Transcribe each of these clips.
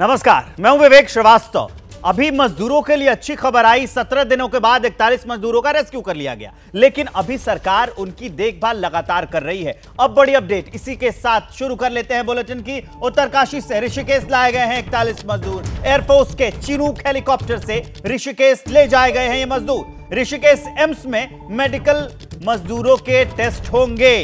नमस्कार मैं हूं विवेक श्रीवास्तव अभी मजदूरों के लिए अच्छी खबर आई सत्रह दिनों के बाद इकतालीस मजदूरों का रेस्क्यू कर लिया गया लेकिन अभी सरकार उनकी देखभाल लगातार कर रही है अब बड़ी अपडेट इसी के साथ शुरू कर लेते हैं बुलेटिन की उत्तरकाशी से ऋषिकेश लाए गए हैं इकतालीस मजदूर एयरफोर्स के चिनूक हेलीकॉप्टर से ऋषिकेश ले जाए गए हैं ये मजदूर ऋषिकेश एम्स में मेडिकल मजदूरों के टेस्ट होंगे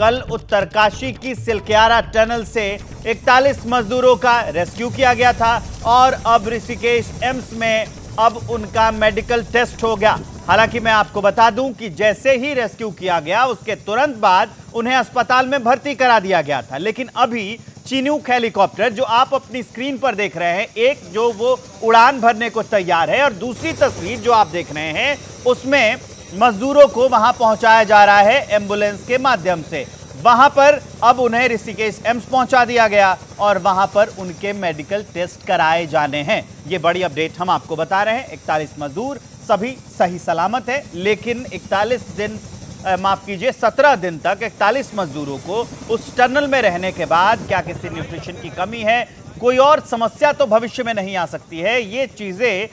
कल उत्तरकाशी की सिलकियारा टनल से 41 मजदूरों का रेस्क्यू किया गया था और अब ऋषिकेश एम्स में अब उनका मेडिकल टेस्ट हो गया हालांकि मैं आपको बता दूं कि जैसे ही रेस्क्यू किया गया उसके तुरंत बाद उन्हें अस्पताल में भर्ती करा दिया गया था लेकिन अभी चीनूक हेलीकॉप्टर जो आप अपनी स्क्रीन पर देख रहे हैं एक जो वो उड़ान भरने को तैयार है और दूसरी तस्वीर जो आप देख रहे हैं उसमें मजदूरों को वहां पहुंचाया जा रहा है एम्बुलेंस के माध्यम से वहां पर अब उन्हें ऋषिकेश एम्स पहुंचा दिया गया और वहां पर उनके मेडिकल टेस्ट कराए जाने हैं ये बड़ी अपडेट हम आपको बता रहे हैं इकतालीस मजदूर सभी सही सलामत है लेकिन इकतालीस दिन माफ़ कीजिए सत्रह दिन तक इकतालीस मजदूरों को उस टनल में रहने के बाद क्या किसी न्यूट्रिशन की कमी है कोई और समस्या तो भविष्य में नहीं आ सकती है ये चीज़ें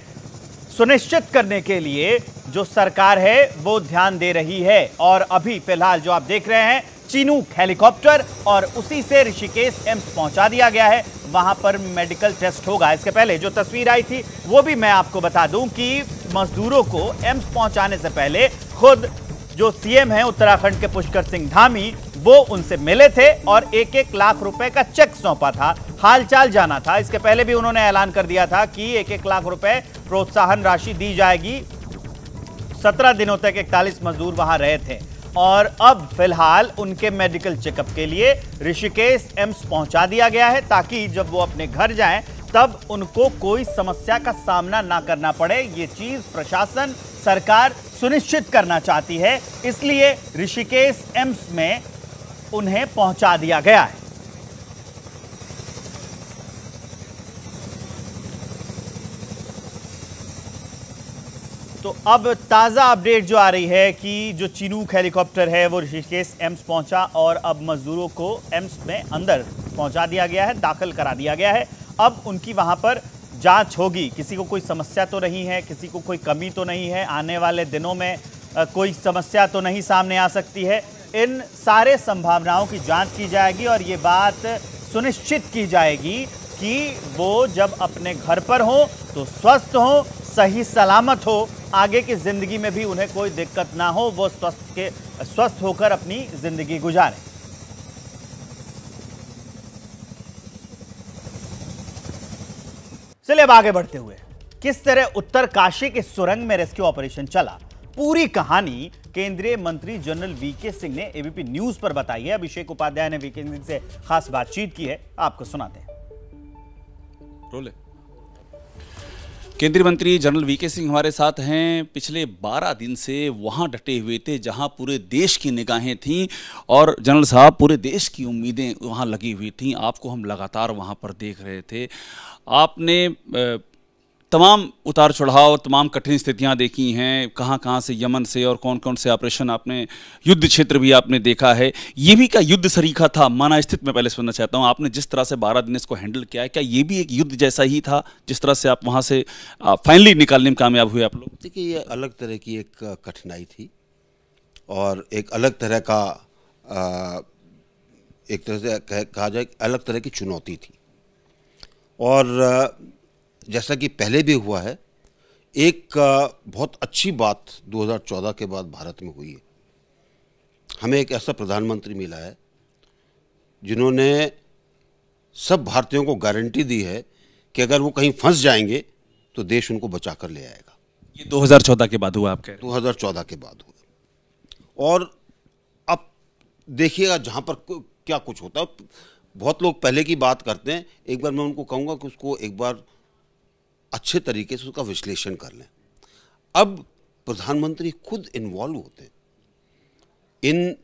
सुनिश्चित करने के लिए जो सरकार है वो ध्यान दे रही है और अभी फिलहाल जो आप देख रहे हैं चीनूक हेलीकॉप्टर और उसी से ऋषिकेश एम्स पहुंचा दिया गया है वहां पर मेडिकल टेस्ट होगा इसके पहले जो तस्वीर आई थी वो भी मैं आपको बता दूं कि मजदूरों को एम्स पहुंचाने से पहले खुद जो सीएम हैं उत्तराखंड के पुष्कर सिंह धामी वो उनसे मिले थे और एक एक लाख रुपए का चेक सौंपा था हालचाल जाना था इसके पहले भी उन्होंने ऐलान कर दिया था कि एक एक लाख रुपए प्रोत्साहन राशि दी जाएगी सत्रह दिनों तक इकतालीस मजदूर वहां रहे थे और अब फिलहाल उनके मेडिकल चेकअप के लिए ऋषिकेश एम्स पहुंचा दिया गया है ताकि जब वो अपने घर जाएं तब उनको कोई समस्या का सामना ना करना पड़े ये चीज प्रशासन सरकार सुनिश्चित करना चाहती है इसलिए ऋषिकेश एम्स में उन्हें पहुंचा दिया गया है तो अब ताज़ा अपडेट जो आ रही है कि जो चिनूक हेलीकॉप्टर है वो ऋषिकेश एम्स पहुंचा और अब मज़दूरों को एम्स में अंदर पहुंचा दिया गया है दाखिल करा दिया गया है अब उनकी वहां पर जांच होगी किसी को कोई समस्या तो नहीं है किसी को कोई कमी तो नहीं है आने वाले दिनों में कोई समस्या तो नहीं सामने आ सकती है इन सारे संभावनाओं की जाँच की जाएगी और ये बात सुनिश्चित की जाएगी कि वो जब अपने घर पर हों तो स्वस्थ हों सही सलामत हो आगे की ज़िंदगी में भी उन्हें कोई दिक्कत ना हो वो स्वस्थ के स्वस्थ होकर अपनी ज़िंदगी गुजारें चलिए अब आगे बढ़ते हुए किस तरह उत्तर काशी के सुरंग में रेस्क्यू ऑपरेशन चला पूरी कहानी केंद्रीय मंत्री जनरल वीके सिंह ने एबीपी न्यूज पर बताई है अभिषेक उपाध्याय ने वीके सिंह से खास बातचीत की है आपको सुनाते हैं केंद्रीय मंत्री जनरल वीके सिंह हमारे साथ हैं पिछले 12 दिन से वहां डटे हुए थे जहां पूरे देश की निगाहें थीं और जनरल साहब पूरे देश की उम्मीदें वहां लगी हुई थीं आपको हम लगातार वहां पर देख रहे थे आपने तमाम उतार चढ़ाव तमाम कठिन स्थितियां देखी हैं कहां कहां से यमन से और कौन कौन से ऑपरेशन आपने युद्ध क्षेत्र भी आपने देखा है ये भी क्या युद्ध सरीखा था माना स्थित मैं पहले सुनना चाहता हूं आपने जिस तरह से बारह दिन इसको हैंडल किया है क्या ये भी एक युद्ध जैसा ही था जिस तरह से आप वहाँ से फाइनली निकालने में कामयाब हुए आप लोग देखिए ये अलग तरह की एक कठिनाई थी और एक अलग तरह का एक तरह से कहा जाए अलग तरह की चुनौती थी और जैसा कि पहले भी हुआ है एक बहुत अच्छी बात 2014 के बाद भारत में हुई है हमें एक ऐसा प्रधानमंत्री मिला है जिन्होंने सब भारतीयों को गारंटी दी है कि अगर वो कहीं फंस जाएंगे तो देश उनको बचा कर ले आएगा ये 2014 के बाद हुआ आप कह 2014 के बाद हुआ और अब देखिएगा जहाँ पर क्या कुछ होता है बहुत लोग पहले की बात करते हैं एक बार मैं उनको कहूँगा कि उसको एक बार अच्छे तरीके से उसका विश्लेषण कर लें अब प्रधानमंत्री खुद इन्वॉल्व होते हैं इन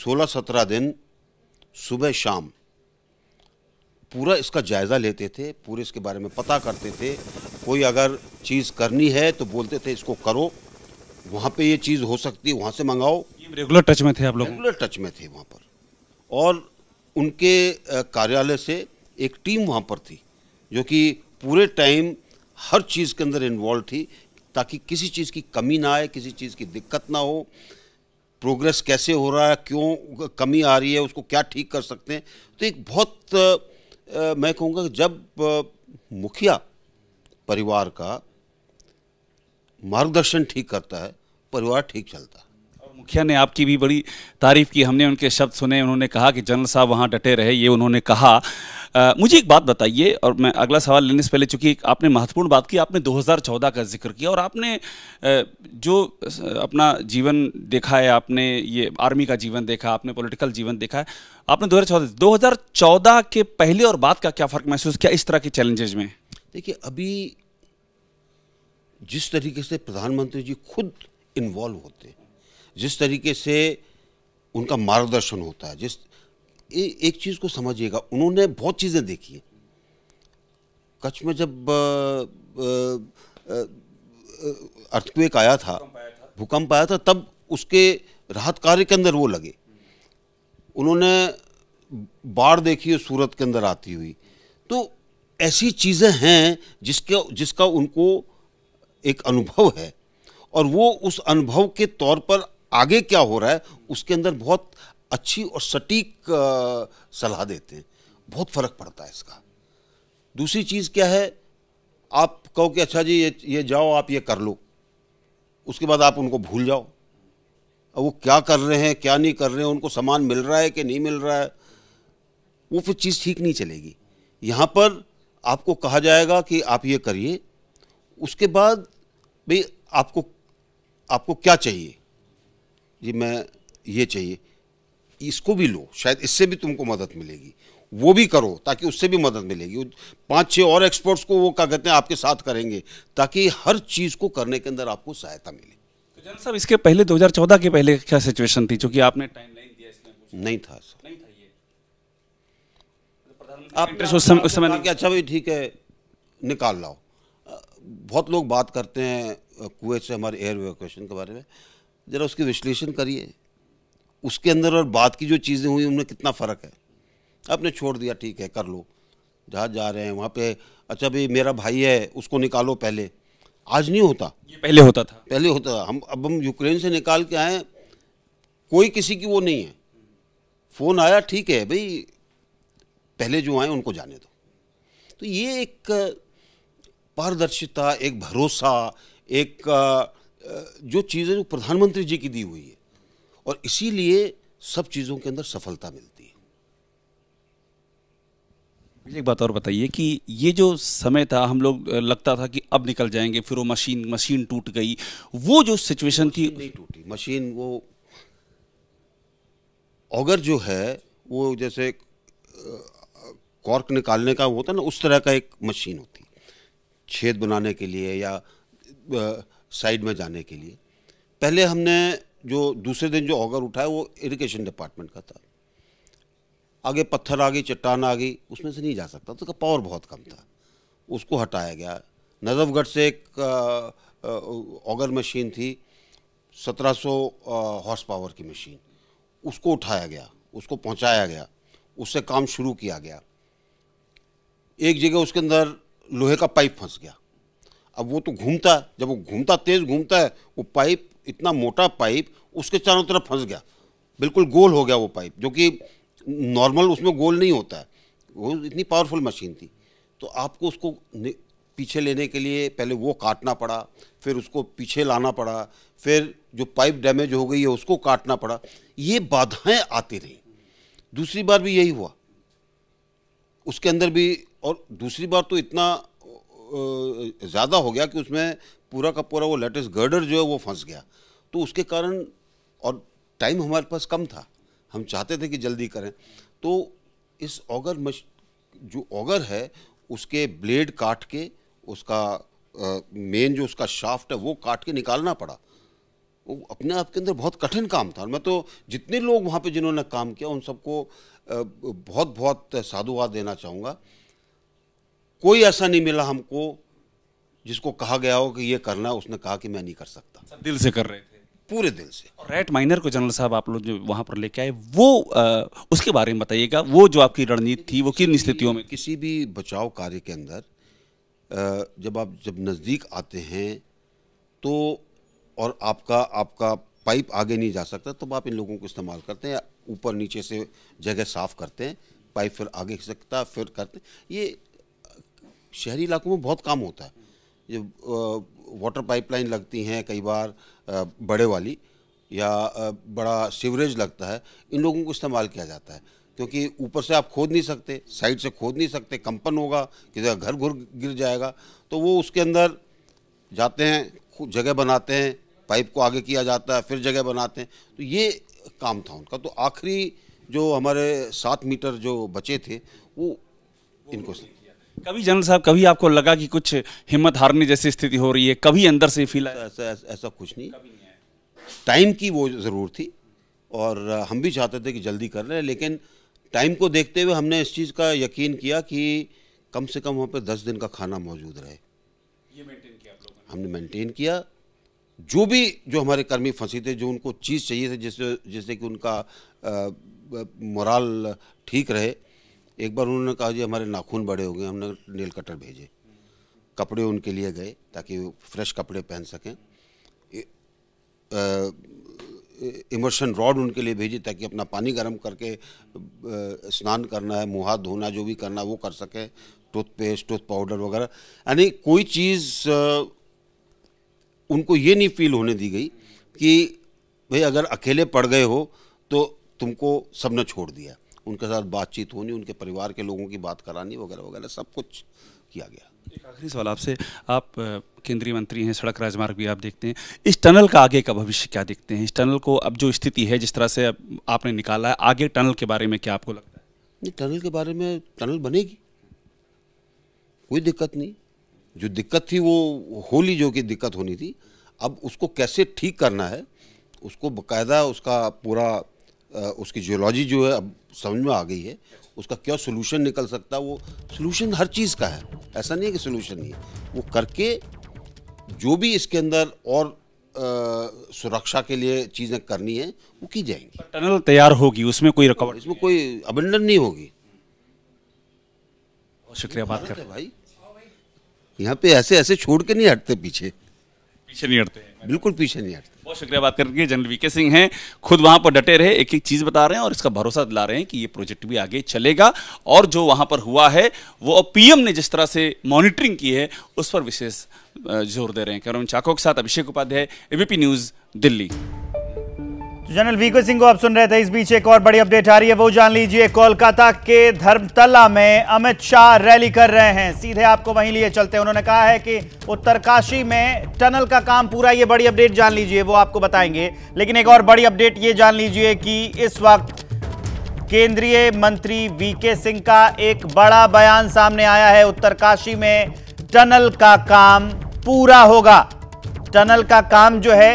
16-17 दिन सुबह शाम पूरा इसका जायज़ा लेते थे पूरे इसके बारे में पता करते थे कोई अगर चीज़ करनी है तो बोलते थे इसको करो वहाँ पे ये चीज़ हो सकती है वहाँ से मंगाओ रेगुलर टच में थे आप लोग रेगुलर टच में थे वहाँ पर और उनके कार्यालय से एक टीम वहाँ पर थी जो कि पूरे टाइम हर चीज़ के अंदर इन्वॉल्व थी ताकि किसी चीज़ की कमी ना आए किसी चीज़ की दिक्कत ना हो प्रोग्रेस कैसे हो रहा है क्यों कमी आ रही है उसको क्या ठीक कर सकते हैं तो एक बहुत आ, मैं कहूँगा जब आ, मुखिया परिवार का मार्गदर्शन ठीक करता है परिवार ठीक चलता है मुखिया ने आपकी भी बड़ी तारीफ़ की हमने उनके शब्द सुने उन्होंने कहा कि जनरल साहब वहाँ डटे रहे ये उन्होंने कहा मुझे एक बात बताइए और मैं अगला सवाल लेने से पहले चूंकि आपने महत्वपूर्ण बात की आपने 2014 का जिक्र किया और आपने जो अपना जीवन देखा है आपने ये आर्मी का जीवन देखा आपने पॉलिटिकल जीवन देखा है आपने 2014 2014 के पहले और बाद का क्या फ़र्क महसूस किया इस तरह के चैलेंजेज में देखिए अभी जिस तरीके से प्रधानमंत्री जी खुद इन्वॉल्व होते हैं जिस तरीके से उनका मार्गदर्शन होता है जिस ए, एक चीज़ को समझिएगा उन्होंने बहुत चीज़ें देखी है कच्छ में जब अर्थक्वेक आया था भूकंप आया था तब उसके राहत कार्य के अंदर वो लगे उन्होंने बाढ़ देखी है सूरत के अंदर आती हुई तो ऐसी चीज़ें हैं जिसके जिसका उनको एक अनुभव है और वो उस अनुभव के तौर पर आगे क्या हो रहा है उसके अंदर बहुत अच्छी और सटीक सलाह देते हैं बहुत फ़र्क पड़ता है इसका दूसरी चीज़ क्या है आप कहो कि अच्छा जी ये ये जाओ आप ये कर लो उसके बाद आप उनको भूल जाओ अब वो क्या कर रहे हैं क्या नहीं कर रहे हैं उनको सामान मिल रहा है कि नहीं मिल रहा है वो फिर चीज़ ठीक नहीं चलेगी यहाँ पर आपको कहा जाएगा कि आप ये करिए उसके बाद भाई आपको आपको क्या चाहिए जी मैं ये चाहिए इसको भी लो शायद इससे भी तुमको मदद मिलेगी वो भी करो ताकि उससे भी मदद मिलेगी पांच छह और एक्सपर्ट्स को वो क्या कहते हैं आपके साथ करेंगे ताकि हर चीज़ को करने के अंदर आपको सहायता मिले तो जनरल इसके पहले 2014 के पहले क्या सिचुएशन थी चूँकि आपने टाइमलाइन दिया इसमें नहीं था सर नहीं था ये आप उस समय उस समय अच्छा भाई ठीक है निकाल लाओ बहुत लोग बात करते हैं कुएत से हमारे एयर इवैक्यूएशन के बारे में ज़रा उसकी विश्लेषण करिए उसके अंदर और बात की जो चीज़ें हुई उनमें कितना फ़र्क है आपने छोड़ दिया ठीक है कर लो जहाँ जा रहे हैं वहाँ पे अच्छा भाई मेरा भाई है उसको निकालो पहले आज नहीं होता ये पहले होता था पहले होता था हम अब हम यूक्रेन से निकाल के आए कोई किसी की वो नहीं है फ़ोन आया ठीक है भाई पहले जो आए उनको जाने दो तो ये एक पारदर्शिता एक भरोसा एक जो चीज़ें जो प्रधानमंत्री जी की दी हुई है और इसीलिए सब चीज़ों के अंदर सफलता मिलती है एक बात और बताइए कि ये जो समय था हम लोग लगता था कि अब निकल जाएंगे फिर वो मशीन मशीन टूट गई वो जो सिचुएशन थी नहीं टूटी मशीन वो अगर जो है वो जैसे कॉर्क निकालने का होता है ना उस तरह का एक मशीन होती छेद बनाने के लिए या साइड में जाने के लिए पहले हमने जो दूसरे दिन जो ऑगर उठाया वो इरिगेशन डिपार्टमेंट का था आगे पत्थर आ गई चट्टान आ गई उसमें से नहीं जा सकता तो उसका पावर बहुत कम था उसको हटाया गया नजफगढ़ से एक ऑगर मशीन थी 1700 हॉर्स पावर की मशीन उसको उठाया गया उसको पहुंचाया गया उससे काम शुरू किया गया एक जगह उसके अंदर लोहे का पाइप फंस गया अब वो तो घूमता है जब वो घूमता तेज़ घूमता है वो पाइप इतना मोटा पाइप उसके चारों तरफ फंस गया बिल्कुल गोल हो गया वो पाइप जो कि नॉर्मल उसमें गोल नहीं होता है वो इतनी पावरफुल मशीन थी तो आपको उसको पीछे लेने के लिए पहले वो काटना पड़ा फिर उसको पीछे लाना पड़ा फिर जो पाइप डैमेज हो गई है उसको काटना पड़ा ये बाधाएं आती रहीं दूसरी बार भी यही हुआ उसके अंदर भी और दूसरी बार तो इतना ज़्यादा हो गया कि उसमें पूरा का पूरा वो लेटेस्ट गर्डर जो है वो फंस गया तो उसके कारण और टाइम हमारे पास कम था हम चाहते थे कि जल्दी करें तो इस ऑगर मश जो ऑगर है उसके ब्लेड काट के उसका मेन जो उसका शाफ्ट है वो काट के निकालना पड़ा वो अपने आप के अंदर बहुत कठिन काम था मैं तो जितने लोग वहाँ पे जिन्होंने काम किया उन सबको बहुत बहुत साधुवाद देना चाहूँगा कोई ऐसा नहीं मिला हमको जिसको कहा गया हो कि ये करना उसने कहा कि मैं नहीं कर सकता दिल से कर रहे थे पूरे दिल से और रेट माइनर को जनरल साहब आप लोग जो वहाँ पर लेके आए वो आ, उसके बारे में बताइएगा वो जो आपकी रणनीति थी वो किन स्थितियों में किसी भी बचाव कार्य के अंदर जब आप जब नज़दीक आते हैं तो और आपका आपका पाइप आगे नहीं जा सकता तब तो आप इन लोगों को इस्तेमाल करते हैं ऊपर नीचे से जगह साफ़ करते हैं पाइप फिर आगे सकता फिर करते हैं ये शहरी इलाकों में बहुत काम होता है जो वाटर पाइपलाइन लगती हैं कई बार बड़े वाली या बड़ा सीवरेज लगता है इन लोगों को इस्तेमाल किया जाता है क्योंकि ऊपर से आप खोद नहीं सकते साइड से खोद नहीं सकते कंपन होगा किसी घर घुर गिर जाएगा तो वो उसके अंदर जाते हैं जगह बनाते हैं पाइप को आगे किया जाता है फिर जगह बनाते हैं तो ये काम था उनका तो आखिरी जो हमारे सात मीटर जो बचे थे वो इनको कभी जनरल साहब कभी आपको लगा कि कुछ हिम्मत हारने जैसी स्थिति हो रही है कभी अंदर से फील ऐसा ऐसा कुछ नहीं टाइम की वो ज़रूर थी और हम भी चाहते थे कि जल्दी कर रहे हैं लेकिन टाइम को देखते हुए हमने इस चीज़ का यकीन किया कि कम से कम वहाँ पर दस दिन का खाना मौजूद रहे ये मेंटेन किया आप लोगों हमने मेंटेन किया जो भी जो हमारे कर्मी फंसे थे जो उनको चीज़ चाहिए थी जिससे जिससे कि उनका मोरल ठीक रहे एक बार उन्होंने कहा जी हमारे नाखून बड़े हो गए हमने नेल कटर भेजे कपड़े उनके लिए गए ताकि वो फ्रेश कपड़े पहन सकें इमर्शन रॉड उनके लिए भेजी ताकि अपना पानी गर्म करके स्नान करना है मुँह हाथ धोना जो भी करना वो कर सकें टूथपेस्ट टूथ पाउडर वगैरह यानी कोई चीज़ उनको ये नहीं फील होने दी गई कि भाई अगर अकेले पड़ गए हो तो तुमको सबने छोड़ दिया उनके साथ बातचीत होनी उनके परिवार के लोगों की बात करानी वगैरह वगैरह सब कुछ किया गया एक आखिरी सवाल आपसे आप, आप केंद्रीय मंत्री हैं सड़क राजमार्ग भी आप देखते हैं इस टनल का आगे का भविष्य क्या देखते हैं इस टनल को अब जो स्थिति है जिस तरह से अब आपने निकाला है आगे टनल के बारे में क्या आपको लगता है नहीं टनल के बारे में टनल बनेगी कोई दिक्कत नहीं जो दिक्कत थी वो होली जो कि दिक्कत होनी थी अब उसको कैसे ठीक करना है उसको बाकायदा उसका पूरा उसकी जियोलॉजी जो है अब समझ में आ गई है उसका क्या सोल्यूशन निकल सकता है वो सोल्यूशन हर चीज़ का है ऐसा नहीं है कि सोल्यूशन नहीं है वो करके जो भी इसके अंदर और सुरक्षा के लिए चीज़ें करनी है वो की जाएंगी टनल तैयार होगी उसमें कोई रुकावट इसमें कोई अबंडन नहीं होगी शुक्रिया बात कर भाई यहाँ पे ऐसे ऐसे छोड़ के नहीं हटते पीछे पीछे नहीं हटते बिल्कुल पीछे नहीं हटते बहुत शुक्रिया बात करके जनरल वीके सिंह हैं खुद वहाँ पर डटे रहे एक एक चीज़ बता रहे हैं और इसका भरोसा दिला रहे हैं कि ये प्रोजेक्ट भी आगे चलेगा और जो वहाँ पर हुआ है वो पीएम ने जिस तरह से मॉनिटरिंग की है उस पर विशेष जोर दे रहे हैं कैरोन चाको के साथ Abhishek Upadhyay ABP news Delhi general V K Singh को आप सुन रहे थे इस बीच एक और बड़ी अपडेट आ रही है वो जान लीजिए कोलकाता के धर्मतला में अमित शाह रैली कर रहे हैं सीधे आपको वहीं लिए चलते हैं उन्होंने कहा है कि उत्तरकाशी में टनल का काम पूरा ये बड़ी अपडेट जान लीजिए वो आपको बताएंगे लेकिन एक और बड़ी अपडेट ये जान लीजिए कि इस वक्त केंद्रीय मंत्री वी सिंह का एक बड़ा बयान सामने आया है उत्तरकाशी में टनल का काम पूरा होगा टनल का काम जो है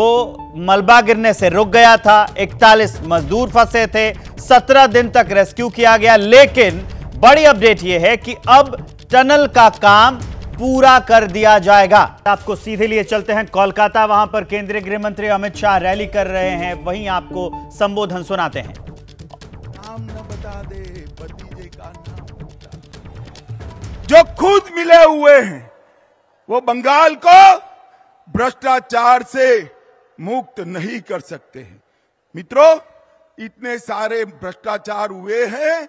वो मलबा गिरने से रुक गया था 41 मजदूर फंसे थे 17 दिन तक रेस्क्यू किया गया लेकिन बड़ी अपडेट यह है कि अब टनल का काम पूरा कर दिया जाएगा आपको सीधे लिए चलते हैं कोलकाता वहां पर केंद्रीय गृह मंत्री अमित शाह रैली कर रहे हैं वहीं आपको संबोधन सुनाते हैं जो खुद मिले हुए हैं वो बंगाल को भ्रष्टाचार से मुक्त नहीं कर सकते हैं मित्रों इतने सारे भ्रष्टाचार हुए हैं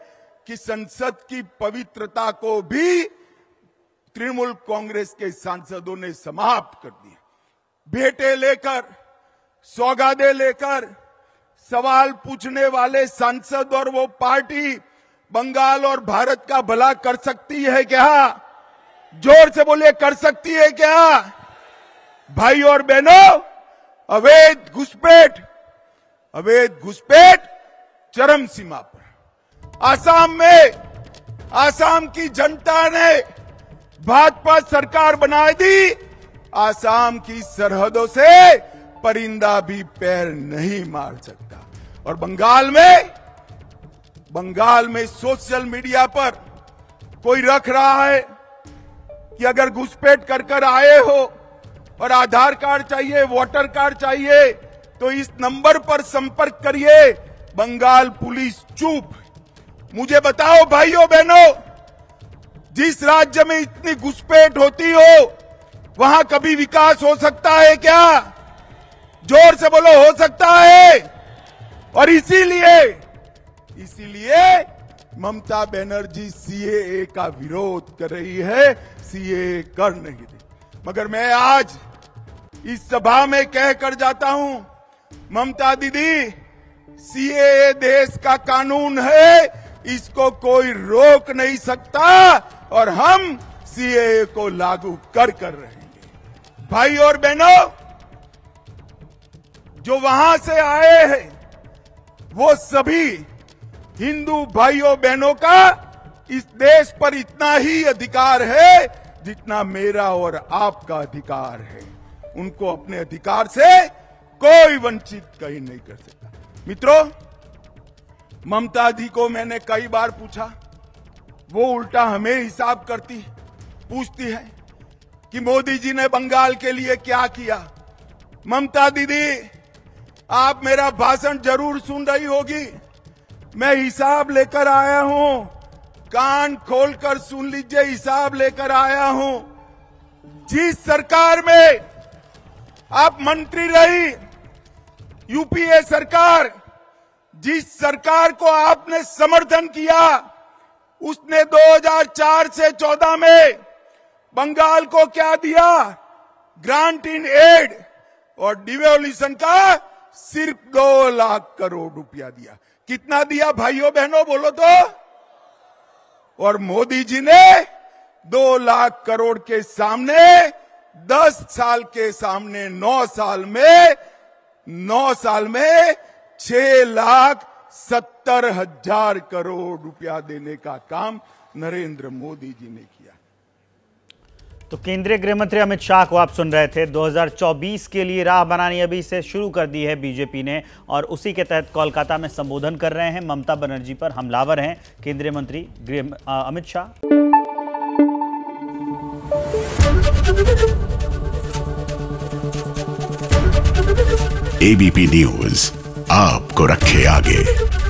कि संसद की पवित्रता को भी तृणमूल कांग्रेस के सांसदों ने समाप्त कर दिया बेटे लेकर सौगादे लेकर सवाल पूछने वाले सांसद और वो पार्टी बंगाल और भारत का भला कर सकती है क्या जोर से बोले कर सकती है क्या भाई और बहनों अवैध घुसपैठ अवैध घुसपैठ चरम सीमा पर आसाम में आसाम की जनता ने भाजपा सरकार बना दी आसाम की सरहदों से परिंदा भी पैर नहीं मार सकता और बंगाल में बंगाल में सोशल मीडिया पर कोई रख रहा है कि अगर घुसपैठ कर कर आए हो और आधार कार्ड चाहिए वोटर कार्ड चाहिए तो इस नंबर पर संपर्क करिए बंगाल पुलिस चुप मुझे बताओ भाइयों बहनों जिस राज्य में इतनी घुसपैठ होती हो वहां कभी विकास हो सकता है क्या जोर से बोलो हो सकता है और इसीलिए इसीलिए ममता बनर्जी सीएए का विरोध कर रही है सीएए कर नहीं रही मगर मैं आज इस सभा में कह कर जाता हूं ममता दीदी सीएए देश का कानून है इसको कोई रोक नहीं सकता और हम सीएए को लागू कर कर रहेंगे भाई और बहनों जो वहां से आए हैं वो सभी हिंदू भाइयों बहनों का इस देश पर इतना ही अधिकार है जितना मेरा और आपका अधिकार है उनको अपने अधिकार से कोई वंचित कहीं नहीं कर सकता मित्रों ममता जी को मैंने कई बार पूछा वो उल्टा हमें हिसाब करती है पूछती है कि मोदी जी ने बंगाल के लिए क्या किया ममता दीदी आप मेरा भाषण जरूर सुन रही होगी मैं हिसाब लेकर आया हूं कान खोलकर सुन लीजिए हिसाब लेकर आया हूं जिस सरकार में आप मंत्री रही यूपीए सरकार जिस सरकार को आपने समर्थन किया उसने 2004 से 14 में बंगाल को क्या दिया ग्रांट इन एड और डिवोल्यूशन का सिर्फ दो लाख करोड़ रुपया दिया कितना दिया भाइयों बहनों बोलो तो और मोदी जी ने दो लाख करोड़ के सामने दस साल के सामने नौ साल में नौ साल में छह लाख सत्तर हजार करोड़ रुपया देने का काम नरेंद्र मोदी जी ने किया तो केंद्रीय गृह मंत्री अमित शाह को आप सुन रहे थे 2024 के लिए राह बनानी अभी से शुरू कर दी है बीजेपी ने और उसी के तहत कोलकाता में संबोधन कर रहे हैं ममता बनर्जी पर हमलावर हैं केंद्रीय मंत्री गृह अमित शाह एबीपी न्यूज आपको रखे आगे